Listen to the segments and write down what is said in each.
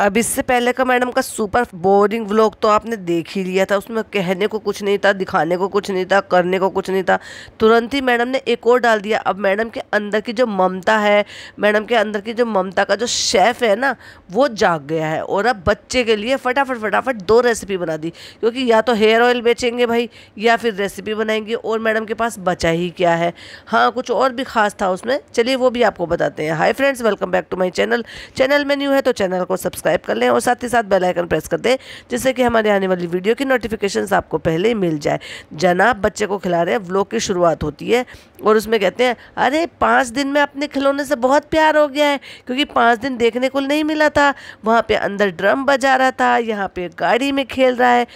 अब इससे पहले का मैडम का सुपर बोरिंग व्लॉग तो आपने देख ही लिया था उसमें कहने को कुछ नहीं था दिखाने को कुछ नहीं था करने को कुछ नहीं था तुरंत ही मैडम ने एक और डाल दिया अब मैडम के अंदर की जो ममता है मैडम के अंदर की जो ममता का जो शेफ़ है ना वो जाग गया है और अब बच्चे के लिए फटाफट फटाफट दो रेसिपी बना दी क्योंकि या तो हेयर ऑयल बेचेंगे भाई या फिर रेसिपी बनाएंगे और मैडम के पास बचा ही क्या है हाँ कुछ और भी खास था उसमें चलिए वो भी आपको बताते हैं hi friends welcome back to my channel channel में न्यू है तो चैनल को सब्सक्राइब सब्सक्राइब कर लें और साथ ही साथ बेलाइकन प्रेस कर दें जिससे कि हमारे आने वाली वीडियो की नोटिफिकेशन आपको पहले ही मिल जाए जनाब बच्चे को खिला रहे हैं व्लॉग की शुरुआत होती है और उसमें कहते हैं अरे पाँच दिन में अपने खिलौने से बहुत प्यार हो गया है क्योंकि पाँच दिन देखने को नहीं मिला था वहाँ पर अंदर ड्रम बजा रहा था यहाँ पर गाड़ी में खेल रहा है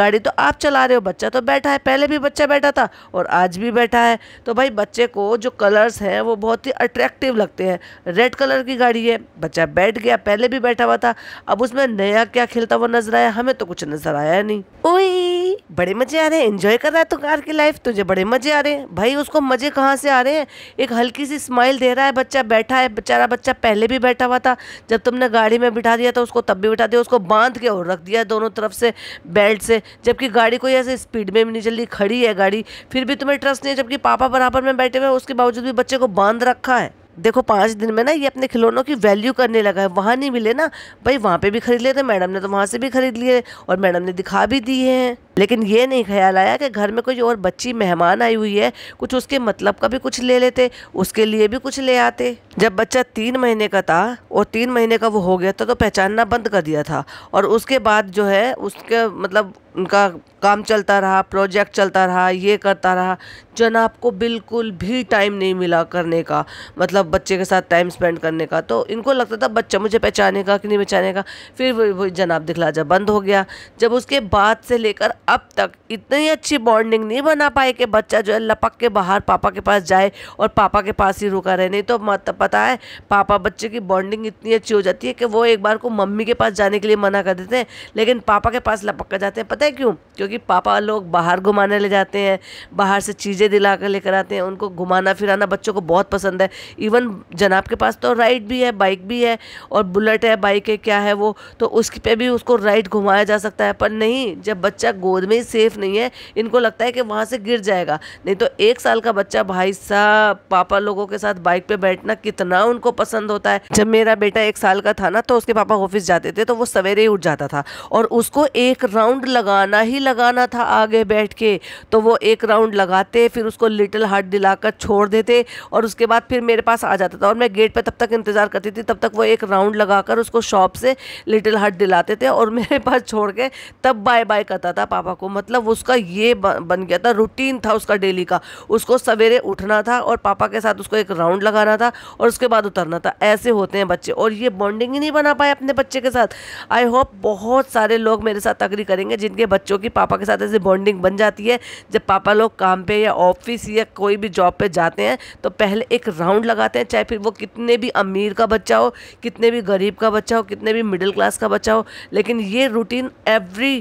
गाड़ी तो आप चला रहे हो बच्चा तो बैठा है पहले भी बच्चा बैठा था और आज भी बैठा है तो भाई बच्चे को जो कलर्स हैं वो बहुत ही अट्रैक्टिव लगते हैं रेड कलर की गाड़ी है बच्चा बैठ गया पहले भी बैठा हुआ था अब उसमें नया क्या खेलता हुआ नजर आया हमें तो कुछ नजर आया नहीं ओए बड़े मजे आ रहे हैं एंजॉय कर रहा है तो कार की लाइफ तुझे बड़े मजे आ रहे हैं भाई उसको मजे कहाँ से आ रहे हैं एक हल्की सी स्माइल दे रहा है बच्चा बैठा है बेचारा बच्चा पहले भी बैठा हुआ था जब तुमने गाड़ी में बिठा दिया तो उसको तब भी बिठा दिया उसको बांध के और रख दिया दोनों तरफ से बेल्ट से जबकि गाड़ी कोई ऐसे स्पीड में भी नहीं चल खड़ी है गाड़ी फिर भी तुम्हें ट्रस्ट नहीं है जबकि पापा बराबर में बैठे हुए उसके बावजूद भी बच्चे को बांध रखा है देखो पाँच दिन में ना ये अपने खिलौनों की वैल्यू करने लगा है वहाँ नहीं मिले ना भाई वहाँ पे भी ख़रीद लेते मैडम ने तो वहाँ से भी ख़रीद लिए और मैडम ने दिखा भी दिए हैं लेकिन ये नहीं ख्याल आया कि घर में कोई और बच्ची मेहमान आई हुई है कुछ उसके मतलब का भी कुछ ले लेते उसके लिए भी कुछ ले आते जब बच्चा तीन महीने का था और तीन महीने का वो हो गया था तो पहचानना बंद कर दिया था और उसके बाद जो है उसके मतलब उनका काम चलता रहा प्रोजेक्ट चलता रहा ये करता रहा जनाब को बिल्कुल भी टाइम नहीं मिला करने का मतलब बच्चे के साथ टाइम स्पेंड करने का तो इनको लगता था बच्चा मुझे पहचाने का कि नहीं पहचाने का फिर वो जनाब दिखला दिखलाजा बंद हो गया जब उसके बाद से लेकर अब तक इतनी अच्छी बॉन्डिंग नहीं बना पाए कि बच्चा जो है लपक के बाहर पापा के पास जाए और पापा के पास ही रुका रहे नहीं तो मतलब पता है पापा बच्चे की बॉन्डिंग इतनी अच्छी हो जाती है कि वो एक बार को मम्मी के पास जाने के लिए मना कर देते हैं लेकिन पापा के पास लपक कर जाते हैं पता है क्यों क्योंकि पापा लोग बाहर घुमाने ले जाते हैं बाहर से चीज़ें दिला कर लेकर आते हैं उनको घुमाना फिराना बच्चों को बहुत पसंद है इवन जनाब के पास तो राइड भी है बाइक भी है और बुलेट है बाइक है क्या है वो तो उसके पे भी उसको राइड घुमाया जा सकता है पर नहीं जब बच्चा गोद गोद में ही सेफ़ नहीं है इनको लगता है कि वहाँ से गिर जाएगा नहीं तो एक साल का बच्चा भाई साहब पापा लोगों के साथ बाइक पे बैठना कितना उनको पसंद होता है जब मेरा बेटा एक साल का था ना तो उसके पापा ऑफिस जाते थे तो वो सवेरे ही उठ जाता था और उसको एक राउंड लगाना ही लगाना था आगे बैठ के तो वो एक राउंड लगाते फिर उसको लिटिल हार्ट दिलाकर छोड़ देते और उसके बाद फिर मेरे पास आ जाता था और मैं गेट पर तब तक इंतज़ार करती थी तब तक वो एक राउंड लगाकर उसको शॉप से लिटिल हार्ट दिलाते थे और मेरे पास छोड़ के तब बाय बाय करता था पापा पापा को मतलब उसका ये बन गया था रूटीन था उसका डेली का उसको सवेरे उठना था और पापा के साथ उसको एक राउंड लगाना था और उसके बाद उतरना था ऐसे होते हैं बच्चे और ये बॉन्डिंग ही नहीं बना पाए अपने बच्चे के साथ आई होप बहुत सारे लोग मेरे साथ अग्री करेंगे जिनके बच्चों की पापा के साथ ऐसी बॉन्डिंग बन जाती है जब पापा लोग काम पर या ऑफिस या कोई भी जॉब पर जाते हैं तो पहले एक राउंड लगाते हैं चाहे फिर वो कितने भी अमीर का बच्चा हो कितने भी गरीब का बच्चा हो कितने भी मिडिल क्लास का बच्चा हो लेकिन ये रूटीन एवरी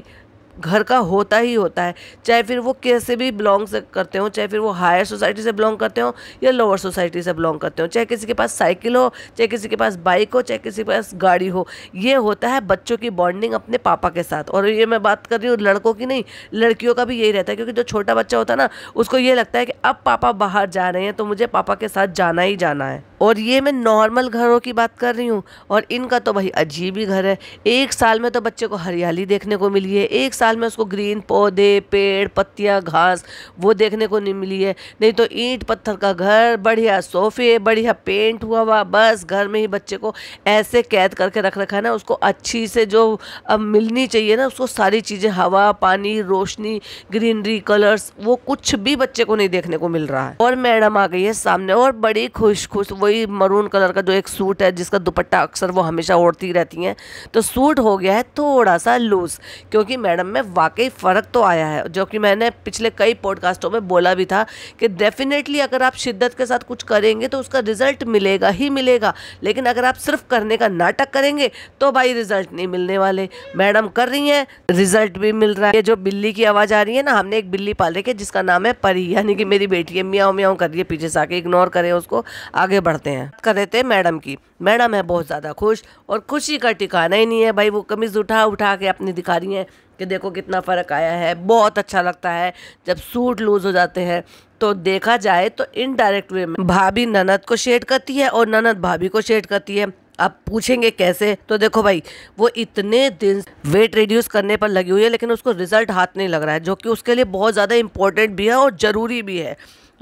घर का होता ही होता है चाहे फिर वो कैसे भी बिलोंग करते हों चाहे फिर वो हायर सोसाइटी से बिलोंग करते हों या लोअर सोसाइटी से बिलोंग करते हों चाहे किसी के पास साइकिल हो चाहे किसी के पास बाइक हो चाहे किसी के पास गाड़ी हो ये होता है बच्चों की बॉन्डिंग अपने पापा के साथ और ये मैं बात कर रही हूँ लड़कों की नहीं लड़कियों का भी यही रहता है क्योंकि जो छोटा बच्चा होता है ना उसको ये लगता है कि अब पापा बाहर जा रहे हैं तो मुझे पापा के साथ जाना ही जाना है और ये मैं नॉर्मल घरों की बात कर रही हूँ और इनका तो भाई अजीब ही घर है एक साल में तो बच्चे को हरियाली देखने को मिली है एक साल साल में उसको ग्रीन पौधे पेड़ पत्तियाँ घास वो देखने को नहीं मिली है नहीं तो ईंट पत्थर का घर बढ़िया सोफे बढ़िया पेंट हुआ हुआ बस घर में ही बच्चे को ऐसे कैद करके रख रखा है ना उसको अच्छी से जो अब मिलनी चाहिए ना उसको सारी चीज़ें हवा पानी रोशनी ग्रीनरी कलर्स वो कुछ भी बच्चे को नहीं देखने को मिल रहा है और मैडम आ गई है सामने और बड़ी खुश खुश वही मरून कलर का जो एक सूट है जिसका दुपट्टा अक्सर वो हमेशा ओढ़ती रहती हैं तो सूट हो गया है थोड़ा सा लूज़ क्योंकि मैडम में में वाकई फ़र्क तो आया है जो कि मैंने पिछले कई पॉडकास्टों में बोला भी था कि डेफिनेटली अगर आप शिद्दत के साथ कुछ करेंगे तो उसका रिज़ल्ट मिलेगा ही मिलेगा लेकिन अगर आप सिर्फ करने का नाटक करेंगे तो भाई रिज़ल्ट नहीं मिलने वाले मैडम कर रही हैं रिज़ल्ट भी मिल रहा है ये जो बिल्ली की आवाज़ आ रही है ना हमने एक बिल्ली पाल रखी है जिसका नाम है परी यानी कि मेरी बेटी है मियाँ मियाँ कर रही है पीछे से आके इग्नोर करें उसको आगे बढ़ते हैं कर रहे थे मैडम की मैडम है बहुत ज़्यादा खुश और खुशी का ठिकाना ही नहीं है भाई वो कमीज़ उठा उठा के अपनी दिखा रही हैं कि देखो कितना फ़र्क आया है बहुत अच्छा लगता है जब सूट लूज़ हो जाते हैं तो देखा जाए तो इनडायरेक्ट वे में भाभी ननद को शेड करती है और ननद भाभी को शेड करती है आप पूछेंगे कैसे तो देखो भाई वो इतने दिन वेट रिड्यूस करने पर लगी हुई है लेकिन उसको रिजल्ट हाथ नहीं लग रहा है जो कि उसके लिए बहुत ज़्यादा इंपॉर्टेंट भी है और ज़रूरी भी है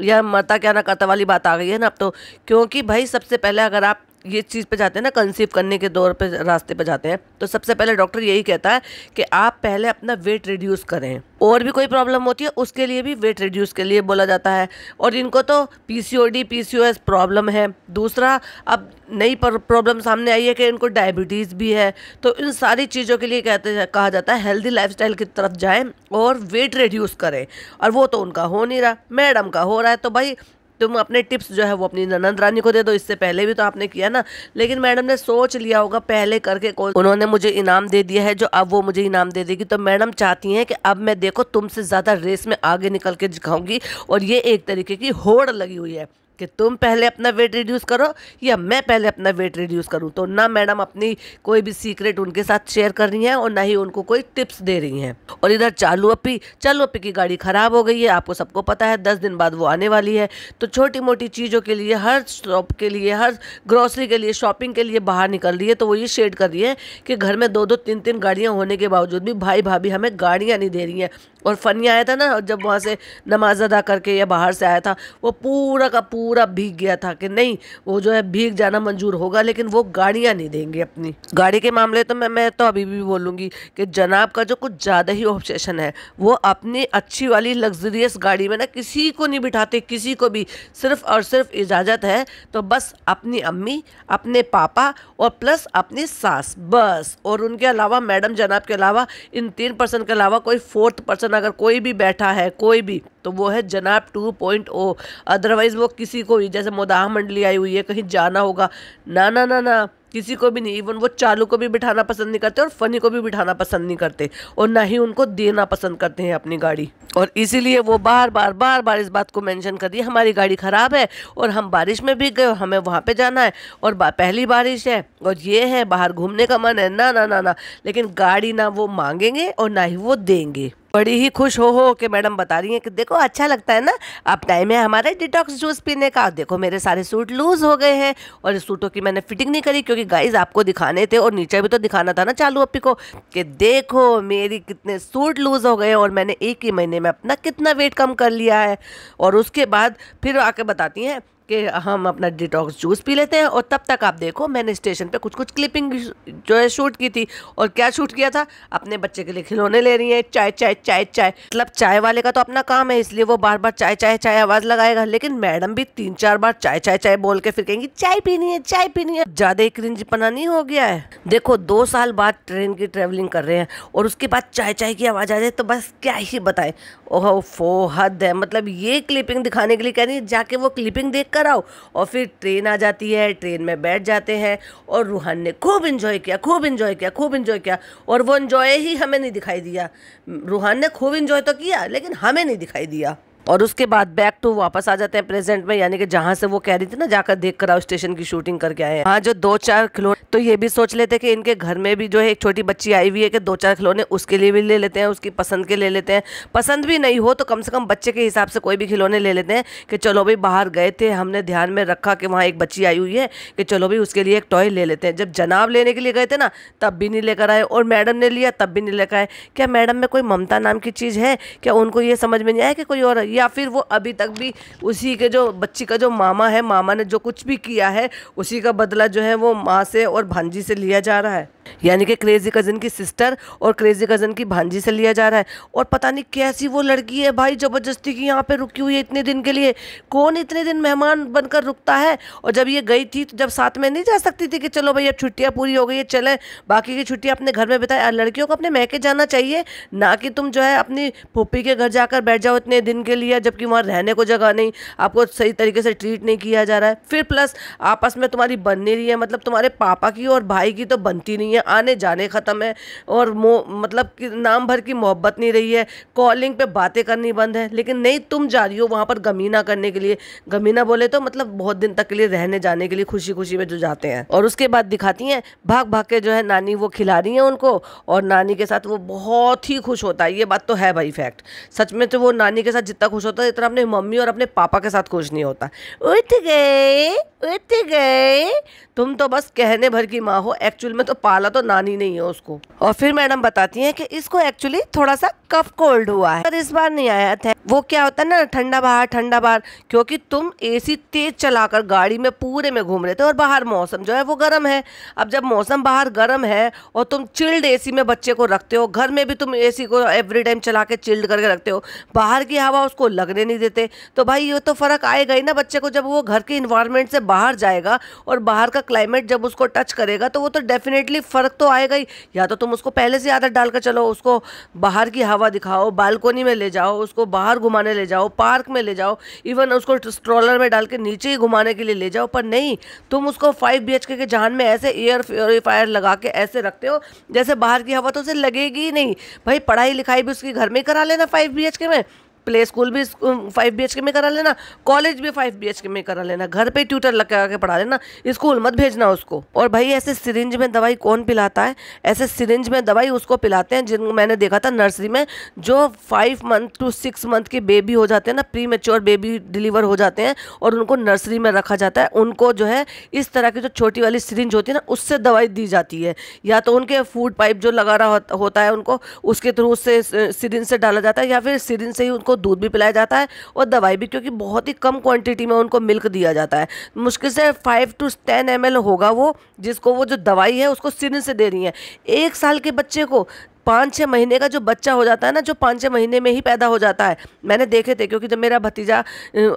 यह माता क्या ना करता वाली बात आ गई है ना अब तो क्योंकि भाई सबसे पहले अगर आप ये चीज़ पे जाते हैं ना कंसीव करने के दौर पे रास्ते पे जाते हैं तो सबसे पहले डॉक्टर यही कहता है कि आप पहले अपना वेट रिड्यूस करें और भी कोई प्रॉब्लम होती है उसके लिए भी वेट रिड्यूस के लिए बोला जाता है और इनको तो पीसीओडी पीसीओएस प्रॉब्लम है दूसरा अब नई प्रॉब्लम सामने आई है कि इनको डायबिटीज़ भी है तो इन सारी चीज़ों के लिए कहते कहा जाता है हेल्दी लाइफस्टाइल की तरफ जाएं और वेट रिड्यूस करें और वो तो उनका हो नहीं रहा मैडम का हो रहा है तो भाई तुम अपने टिप्स जो है वो अपनी ननंद रानी को दे दो इससे पहले भी तो आपने किया ना लेकिन मैडम ने सोच लिया होगा पहले करके उन्होंने मुझे इनाम दे दिया है जो अब वो मुझे इनाम दे देगी तो मैडम चाहती हैं कि अब मैं देखो तुमसे ज़्यादा रेस में आगे निकल के दिखाऊंगी और ये एक तरीके की होड़ लगी हुई है कि तुम पहले अपना वेट रिड्यूस करो या मैं पहले अपना वेट रिड्यूस करूँ तो ना मैडम अपनी कोई भी सीक्रेट उनके साथ शेयर कर रही हैं और ना ही उनको कोई टिप्स दे रही हैं और इधर चालू अपी चालू अपी की गाड़ी ख़राब हो गई है आपको सबको पता है दस दिन बाद वो आने वाली है तो छोटी मोटी चीज़ों के लिए हर शॉप के लिए हर ग्रॉसरी के लिए शॉपिंग के लिए बाहर निकल रही है तो वो ये शेड कर रही है कि घर में दो दो तीन तीन गाड़ियाँ होने के बावजूद भी भाई भाभी हमें गाड़ियाँ नहीं दे रही हैं और फनी आया था ना जब वहाँ से नमाज अदा करके या बाहर से आया था वो पूरा का पूरा भीग गया था कि नहीं वो जो है भीग जाना मंजूर होगा लेकिन वो गाड़ियाँ नहीं देंगे अपनी गाड़ी के मामले तो मैं मैं तो अभी भी बोलूँगी कि जनाब का जो कुछ ज़्यादा ही ऑब्सेशन है वो अपनी अच्छी वाली लग्जरियस गाड़ी में ना किसी को नहीं बिठाते किसी को भी सिर्फ और सिर्फ इजाज़त है तो बस अपनी अम्मी अपने पापा और प्लस अपनी सास बस और उनके अलावा मैडम जनाब के अलावा इन तीन पर्सन के अलावा कोई फोर्थ पर्सन अगर कोई भी बैठा है कोई भी तो वो है जनाब टू पॉइंट ओ अदरवाइज़ वो किसी को भी जैसे मुदाह मंडली आई हुई है कहीं जाना होगा ना ना ना ना किसी को भी नहीं इवन वो चालू को भी बिठाना पसंद नहीं करते और फ़नी को भी बिठाना पसंद नहीं करते और ना ही उनको देना पसंद करते हैं अपनी गाड़ी और इसीलिए वो बार बार बार बार इस बात को मेंशन कर दी हमारी गाड़ी ख़राब है और हम बारिश में भीग गए और हमें वहाँ पे जाना है और पहली बारिश है और ये है बाहर घूमने का मन है ना ना ना ना लेकिन गाड़ी ना वो मांगेंगे और ना ही वो देंगे बड़ी ही खुश हो हो के मैडम बता रही हैं कि देखो अच्छा लगता है ना अब टाइम है हमारे डिटॉक्स जूस पीने का देखो मेरे सारे सूट लूज़ हो गए हैं और इस सूटों की मैंने फिटिंग नहीं करी क्योंकि गाइज आपको दिखाने थे और नीचे भी तो दिखाना था ना चालू अपी को कि देखो मेरी कितने सूट लूज़ हो गए और मैंने एक ही महीने में अपना कितना वेट कम कर लिया है और उसके बाद फिर आके बताती हैं कि हम अपना डिटॉक्स जूस पी लेते हैं और तब तक आप देखो मैंने स्टेशन पे कुछ कुछ क्लिपिंग जो है शूट की थी और क्या शूट किया था अपने बच्चे के लिए खिलौने ले रही है चाय चाय चाय चाय मतलब चाय वाले का तो अपना काम है इसलिए वो बार बार चाय चाय चाय आवाज़ लगाएगा लेकिन मैडम भी तीन चार बार चाय चाय चाय बोल के फिर कहेंगी चाय पीनी है चाय पीनी है ज़्यादा ही पना नहीं हो गया है देखो दो साल बाद ट्रेन की ट्रेवलिंग कर रहे हैं और उसके बाद चाय चाय की आवाज़ आ जाए तो बस क्या ही बताए ओहो फो हद है मतलब ये क्लिपिंग दिखाने के लिए कह रही है जाके वो क्लिपिंग देख आओ और फिर ट्रेन आ जाती है ट्रेन में बैठ जाते हैं और रूहान ने खूब इन्जॉय किया खूब इन्जॉय किया खूब इन्जॉय किया और वो इन्जॉय ही हमें नहीं दिखाई दिया रूहान ने खूब इन्जॉय तो किया लेकिन हमें नहीं दिखाई दिया और उसके बाद बैक टू वापस आ जाते हैं प्रेजेंट में यानी कि जहाँ से वो कह रही थी ना जाकर देख कर आओ स्टेशन की शूटिंग करके आए हाँ जो दो चार खिलौने तो ये भी सोच लेते कि इनके घर में भी जो है एक छोटी बच्ची आई हुई है कि दो चार खिलौने उसके लिए भी ले लेते हैं उसकी पसंद के ले लेते हैं पसंद भी नहीं हो तो कम से कम बच्चे के हिसाब से कोई भी खिलौने ले लेते हैं कि चलो भाई बाहर गए थे हमने ध्यान में रखा कि वहाँ एक बच्ची आई हुई है कि चलो भाई उसके लिए एक टॉय ले लेते हैं जब जनाब लेने के लिए गए थे ना तब भी नहीं लेकर आए और मैडम ने लिया तब भी नहीं लेकर आए क्या मैडम में कोई ममता नाम की चीज़ है क्या उनको ये समझ में नहीं आया कि कोई और ये या फिर वो अभी तक भी उसी के जो बच्ची का जो मामा है मामा ने जो कुछ भी किया है उसी का बदला जो है वो माँ से और भांजी से लिया जा रहा है यानी कि क्रेजी कज़न की सिस्टर और क्रेजी कज़न की भांजी से लिया जा रहा है और पता नहीं कैसी वो लड़की है भाई ज़बरदस्ती की यहाँ पे रुकी हुई है इतने दिन के लिए कौन इतने दिन मेहमान बनकर रुकता है और जब ये गई थी तो जब साथ में नहीं जा सकती थी कि चलो भाई अब छुट्टियाँ पूरी हो गई है चले बाकी की छुट्टियाँ अपने घर में बिताए लड़कियों को अपने महके जाना चाहिए ना कि तुम जो है अपनी पोपी के घर जाकर बैठ जाओ इतने दिन के लिए जबकि वहाँ रहने को जगह नहीं आपको सही तरीके से ट्रीट नहीं किया जा रहा है फिर प्लस आपस में तुम्हारी बननी रही है मतलब तुम्हारे पापा की और भाई की तो बनती नहीं है हैं आने जाने ख़त्म है और मतलब कि नाम भर की मोहब्बत नहीं रही है कॉलिंग पे बातें करनी बंद है लेकिन नहीं तुम जा रही हो वहाँ पर गमीना करने के लिए गमीना बोले तो मतलब बहुत दिन तक के लिए रहने जाने के लिए खुशी खुशी में जो जाते हैं और उसके बाद दिखाती हैं भाग भाग के जो है नानी वो खिला रही हैं उनको और नानी के साथ वो बहुत ही खुश होता है ये बात तो है भाई फैक्ट सच में तो वो नानी के साथ जितना खुश होता है इतना अपने मम्मी और अपने पापा के साथ खुश नहीं होता उठ गए उठ गए तुम तो बस कहने भर की माँ हो एक्चुअल में तो पाला तो नानी नहीं हो उसको और फिर मैडम बताती हैं कि इसको एक्चुअली थोड़ा सा कफ कोल्ड हुआ है पर इस बार नहीं आया था वो क्या होता है ना ठंडा बाहर ठंडा बाहर क्योंकि तुम एसी तेज़ चलाकर गाड़ी में पूरे में घूम रहे थे और बाहर मौसम जो है वो गर्म है अब जब मौसम बाहर गर्म है और तुम चिल्ड एसी में बच्चे को रखते हो घर में भी तुम एसी को एवरी टाइम चला के चिल्ड करके रखते हो बाहर की हवा उसको लगने नहीं देते तो भाई ये तो फ़र्क आएगा ही ना बच्चे को जब वो घर के इन्वायरमेंट से बाहर जाएगा और बाहर का क्लाइमेट जब उसको टच करेगा तो वो तो डेफिनेटली फ़र्क तो आएगा ही या तो तुम उसको पहले से आदत डाल कर चलो उसको बाहर की हवा दिखाओ बालकोनी में ले जाओ उसको बाहर बाहर घुमाने ले जाओ पार्क में ले जाओ इवन उसको स्ट्रॉलर में डाल के नीचे ही घुमाने के लिए ले जाओ पर नहीं तुम उसको फाइव बी के जहान में ऐसे एयर प्योरीफायर लगा के ऐसे रखते हो जैसे बाहर की हवा तो उसे लगेगी ही नहीं भाई पढ़ाई लिखाई भी उसकी घर में ही करा लेना फाइव बी में प्ले स्कूल भी फाइव बी में करा लेना कॉलेज भी फाइव बी में करा लेना घर पर ट्यूटर लगा के पढ़ा लेना स्कूल मत भेजना उसको और भाई ऐसे सिरिंज में दवाई कौन पिलाता है ऐसे सिरिंज में दवाई उसको पिलाते हैं जिन मैंने देखा था नर्सरी में जो five month to six month के बेबी हो जाते हैं ना प्री मेच्योर बेबी डिलीवर हो जाते हैं और उनको नर्सरी में रखा जाता है उनको जो है इस तरह की जो छोटी वाली सिरिंज होती है ना उससे दवाई दी जाती है या तो उनके फूड पाइप जो लगा रहा होता है उनको उसके थ्रू उससे सिरिंज से डाला जाता है या फिर सिरिंज से ही उनको दूध भी पिलाया जाता है और दवाई भी क्योंकि बहुत ही कम क्वांटिटी में उनको मिल्क दिया जाता है मुश्किल से फाइव टू टेन एम होगा वो जिसको वो जो दवाई है उसको सिर से दे रही हैं एक साल के बच्चे को पाँच छः महीने का जो बच्चा हो जाता है ना जो पाँच छः महीने में ही पैदा हो जाता है मैंने देखे थे क्योंकि जब मेरा भतीजा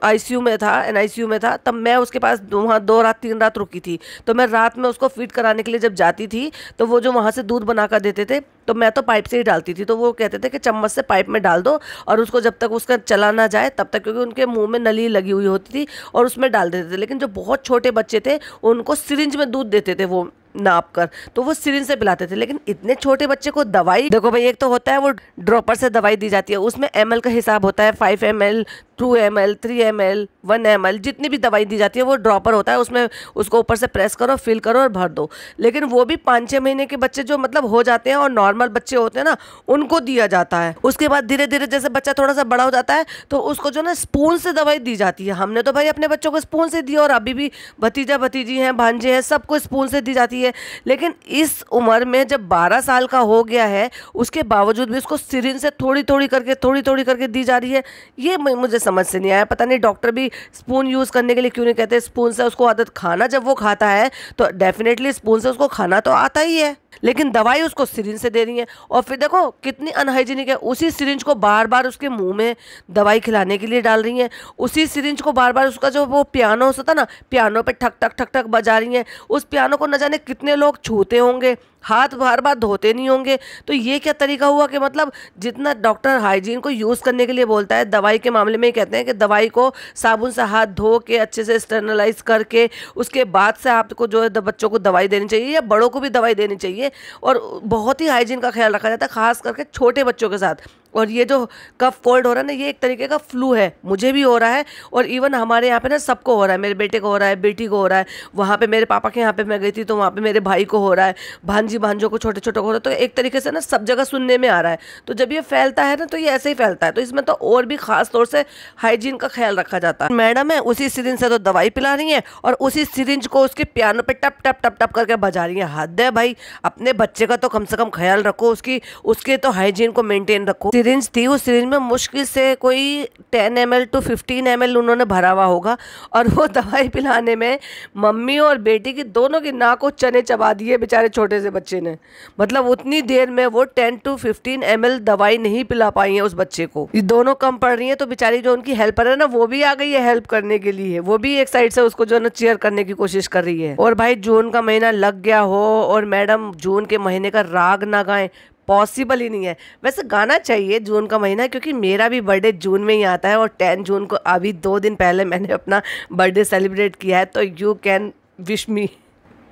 आईसीयू में था एन में था तब मैं उसके पास वहाँ दो रात तीन रात रुकी थी तो मैं रात में उसको फीड कराने के लिए जब जाती थी तो वो जो वहाँ से दूध बना कर देते थे तो मैं तो पाइप से ही डालती थी तो वो कहते थे कि चम्मच से पाइप में डाल दो और उसको जब तक उसका चला ना जाए तब तक क्योंकि उनके मुंह में नली लगी हुई होती थी और उसमें डाल देते थे लेकिन जो बहुत छोटे बच्चे थे उनको सिरिंज में दूध देते थे वो नाप कर तो वो सिरिंज से पिलाते थे लेकिन इतने छोटे बच्चे को दवाई देखो भाई एक तो होता है वो ड्रॉपर से दवाई दी जाती है उसमें एम का हिसाब होता है five M L two M L three M L one M L जितनी भी दवाई दी जाती है वो ड्रॉपर होता है उसमें उसको ऊपर से प्रेस करो फिल करो और भर दो लेकिन वो भी पाँच छः महीने के बच्चे जो मतलब हो जाते हैं और नॉर्मल बच्चे होते हैं ना उनको दिया जाता है उसके बाद धीरे धीरे जैसे बच्चा थोड़ा सा बड़ा हो जाता है तो उसको जो ना स्पून से दवाई दी जाती है हमने तो भाई अपने बच्चों को स्पून से दिया और अभी भी भतीजा भतीजी हैं भांजे हैं सबको स्पून से दी जाती है होती है लेकिन इस उम्र में जब बारह साल का हो गया है उसके बावजूद भी उसको सिरिन से थोड़ी थोड़ी करके थोड़ी थोड़ी करके दी जा रही है ये मुझे समझ से नहीं आया पता नहीं डॉक्टर भी स्पून यूज़ करने के लिए क्यों नहीं कहते स्पून से उसको आदत खाना जब वो खाता है तो डेफिनेटली स्पून से उसको खाना तो आता ही है लेकिन दवाई उसको सिरिंज से दे रही है और फिर देखो कितनी अनहाइजीनिक है उसी सिरिंज को बार बार उसके मुंह में दवाई खिलाने के लिए डाल रही हैं उसी सिरिंज को बार बार उसका जो वो पियानो होता था ना पियानो पे ठक ठक ठक ठक बजा रही हैं उस पियानो को न जाने कितने लोग छूते होंगे हाथ बार बार धोते नहीं होंगे तो ये क्या तरीका हुआ कि मतलब जितना डॉक्टर हाइजीन को यूज़ करने के लिए बोलता है दवाई के मामले में कहते हैं कि दवाई को साबुन से हाथ धो के अच्छे से स्टर्नलाइज करके उसके बाद से आपको जो है बच्चों को दवाई देनी चाहिए या बड़ों को भी दवाई देनी चाहिए और बहुत ही हाइजीन का ख्याल रखा जाता है खास करके छोटे बच्चों के साथ और ये जो कफ कोल्ड हो रहा है ना ये एक तरीके का फ्लू है मुझे भी हो रहा है और इवन हमारे यहाँ पे ना सबको हो रहा है मेरे बेटे को हो रहा है बेटी को हो रहा है वहाँ पे मेरे पापा के यहाँ पे मैं गई थी तो वहाँ पे मेरे भाई को हो रहा है भांजी भांजों को छोटे छोटे को हो रहा है तो एक तरीके से ना सब जगह सुनने में आ रहा है तो जब ये फैलता है ना तो ये ऐसे ही फैलता है तो इसमें तो और भी खास तौर से हाइजीन का ख्याल रखा जाता है मैडम है उसी सीरिंज से तो दवाई पिला रही है और उसी सीरिंज को उसके पियानो पर टप टप टप टप करके बजा रही है हद है भाई अपने बच्चे का तो कम से कम ख्याल रखो उसकी उसके तो हाइजीन को मेनटेन रखो सिरिंज थी उस सिरिंज में मुश्किल से कोई ten M L to fifteen M L उन्होंने भरा हुआ होगा और वो दवाई पिलाने में मम्मी और बेटी की दोनों की नाक को चने चबा दिए बेचारे छोटे से बच्चे ने मतलब उतनी देर में वो ten to fifteen M L दवाई नहीं पिला पाई है उस बच्चे को ये दोनों कम पड़ रही है तो बेचारी जो उनकी हेल्पर है ना वो भी आ गई है हेल्प करने के लिए वो भी एक साइड से उसको जो है ना चेयर करने की कोशिश कर रही है और भाई जून का महीना लग गया हो और मैडम जून के महीने का राग ना गाएं पॉसिबल ही नहीं है वैसे गाना चाहिए जून का महीना क्योंकि मेरा भी बर्थडे जून में ही आता है और टेन जून को अभी दो दिन पहले मैंने अपना बर्थडे सेलिब्रेट किया है तो यू कैन विश मी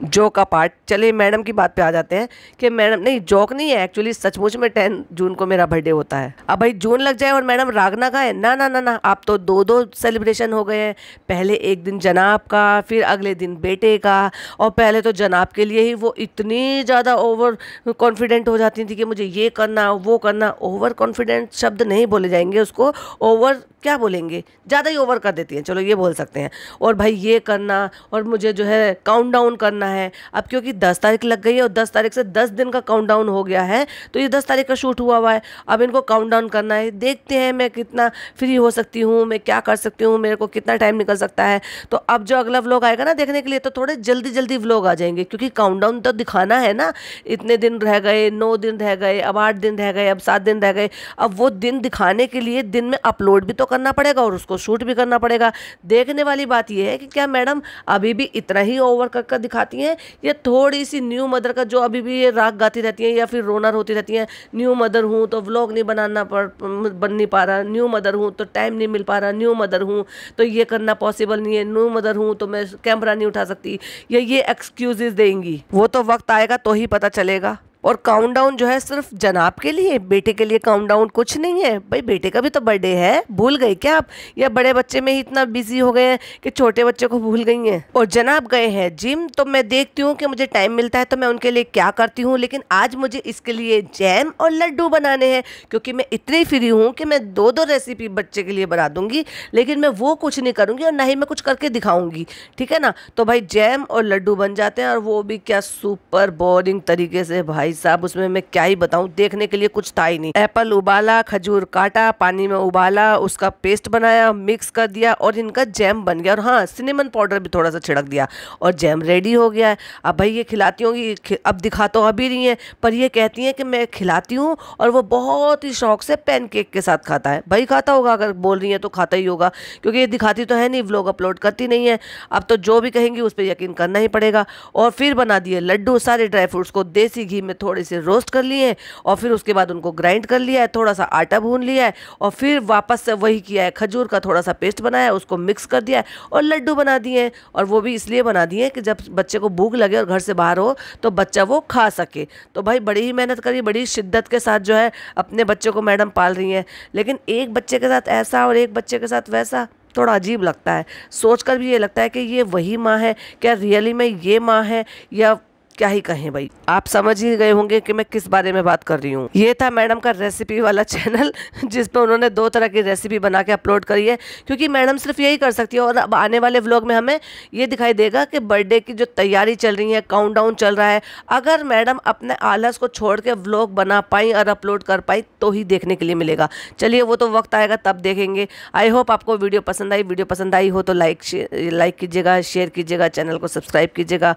जो का पार्ट चलिए मैडम की बात पे आ जाते हैं कि मैडम नहीं जोक नहीं है एक्चुअली सचमुच में टेन जून को मेरा बर्थडे होता है अब भाई जून लग जाए और मैडम रागना का है ना ना ना ना आप तो दो दो सेलिब्रेशन हो गए हैं पहले एक दिन जनाब का फिर अगले दिन बेटे का और पहले तो जनाब के लिए ही वो इतनी ज़्यादा ओवर कॉन्फिडेंट हो जाती थी कि मुझे ये करना वो करना ओवर कॉन्फिडेंट शब्द नहीं बोले जाएंगे उसको ओवर क्या बोलेंगे ज़्यादा ही ओवर कर देती हैं चलो ये बोल सकते हैं और भाई ये करना और मुझे जो है काउंट डाउन करना है अब क्योंकि दस तारीख लग गई है और दस तारीख से दस दिन का काउंट डाउन हो गया है तो ये दस तारीख का शूट हुआ हुआ है अब इनको काउंट डाउन करना है देखते हैं मैं कितना फ्री हो सकती हूँ मैं क्या कर सकती हूँ मेरे को कितना टाइम निकल सकता है तो अब जो अगला व्लॉग आएगा ना देखने के लिए तो थोड़े जल्दी जल्दी व्लॉग आ जाएंगे क्योंकि काउंट डाउन तो दिखाना है ना इतने दिन रह गए नौ दिन रह गए अब आठ दिन रह गए अब सात दिन रह गए अब वो दिन दिखाने के लिए दिन में अपलोड भी तो करना पड़ेगा और उसको शूट भी करना पड़ेगा देखने वाली बात यह है कि क्या मैडम अभी भी इतना ही ओवर कर कर दिखाती हैं या थोड़ी सी न्यू मदर का जो अभी भी ये राग गाती रहती हैं या फिर रोनर होती रहती हैं न्यू मदर हूँ तो व्लॉग नहीं बनाना पड़ बन नहीं पा रहा न्यू मदर हूँ तो टाइम नहीं मिल पा रहा न्यू मदर हूँ तो ये करना पॉसिबल नहीं है न्यू मदर हूँ तो मैं कैमरा नहीं उठा सकती या ये एक्सक्यूजेज देंगी वो तो वक्त आएगा तो ही पता चलेगा और काउंटडाउन जो है सिर्फ जनाब के लिए बेटे के लिए काउंटडाउन कुछ नहीं है भाई बेटे का भी तो बर्थडे है भूल गए क्या आप या बड़े बच्चे में ही इतना बिजी हो गए हैं कि छोटे बच्चे को भूल गई हैं और जनाब गए हैं जिम तो मैं देखती हूँ कि मुझे टाइम मिलता है तो मैं उनके लिए क्या करती हूँ लेकिन आज मुझे इसके लिए जैम और लड्डू बनाने हैं क्योंकि मैं इतनी फ्री हूँ कि मैं दो दो रेसिपी बच्चे के लिए बना दूँगी लेकिन मैं वो कुछ नहीं करूँगी और ना ही मैं कुछ करके दिखाऊँगी ठीक है ना तो भाई जैम और लड्डू बन जाते हैं और वो भी क्या सुपर बोरिंग तरीके से भाई साहब उसमें मैं क्या ही बताऊँ देखने के लिए कुछ था ही नहीं एप्पल उबाला खजूर काटा पानी में उबाला उसका पेस्ट बनाया मिक्स कर दिया और इनका जैम बन गया और हाँ सिनेमन पाउडर भी थोड़ा सा छिड़क दिया और जैम रेडी हो गया है अब भाई ये खिलाती होंगी अब दिखा तो अभी नहीं है पर ये कहती हैं कि मैं खिलाती हूँ और वो बहुत ही शौक से पैनकेक के साथ खाता है भाई खाता होगा अगर बोल रही है तो खाता ही होगा क्योंकि ये दिखाती तो है नहीं व्लॉग अपलोड करती नहीं है अब तो जो भी कहेंगी उस पर यकीन करना ही पड़ेगा और फिर बना दिए लड्डू सारे ड्राई फ्रूट्स को देसी घी में थोड़ा थोड़े से रोस्ट कर लिए और फिर उसके बाद उनको ग्राइंड कर लिया है थोड़ा सा आटा भून लिया है और फिर वापस वही किया है खजूर का थोड़ा सा पेस्ट बनाया उसको मिक्स कर दिया है और लड्डू बना दिए हैं और वो भी इसलिए बना दिए हैं कि जब बच्चे को भूख लगे और घर से बाहर हो तो बच्चा वो खा सके तो भाई बड़ी ही मेहनत करी बड़ी शिद्दत के साथ जो है अपने बच्चों को मैडम पाल रही हैं लेकिन एक बच्चे के साथ ऐसा और एक बच्चे के साथ वैसा थोड़ा अजीब लगता है सोच कर भी ये लगता है कि ये वही माँ है क्या रियली में ये माँ है या क्या ही कहें भाई आप समझ ही गए होंगे कि मैं किस बारे में बात कर रही हूँ ये था मैडम का रेसिपी वाला चैनल जिसपे उन्होंने दो तरह की रेसिपी बना के अपलोड करी है क्योंकि मैडम सिर्फ यही कर सकती है और अब आने वाले व्लॉग में हमें ये दिखाई देगा कि बर्थडे की जो तैयारी चल रही है काउंट चल रहा है अगर मैडम अपने आलस को छोड़ के व्लॉग बना पाई और अपलोड कर पाई तो ही देखने के लिए मिलेगा चलिए वो तो वक्त आएगा तब देखेंगे आई होप आपको वीडियो पसंद आई वीडियो पसंद आई हो तो लाइक लाइक कीजिएगा शेयर कीजिएगा चैनल को सब्सक्राइब कीजिएगा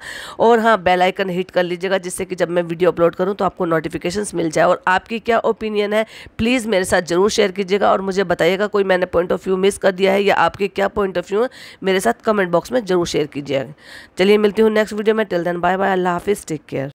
और हाँ बेलाइकन हिट कर लीजिएगा जिससे कि जब मैं वीडियो अपलोड करूँ तो आपको नोटिफिकेशन मिल जाए और आपकी क्या ओपिनियन है प्लीज़ मेरे साथ ज़रूर शेयर कीजिएगा और मुझे बताइएगा कोई मैंने पॉइंट ऑफ व्यू मिस कर दिया है या आपके क्या पॉइंट ऑफ व्यू है मेरे साथ कमेंट बॉक्स में ज़रूर शेयर कीजिएगा चलिए मिलती हूँ नेक्स्ट वीडियो में टिल देन बाय बाय अल्लाह हाफिज़ टेक केयर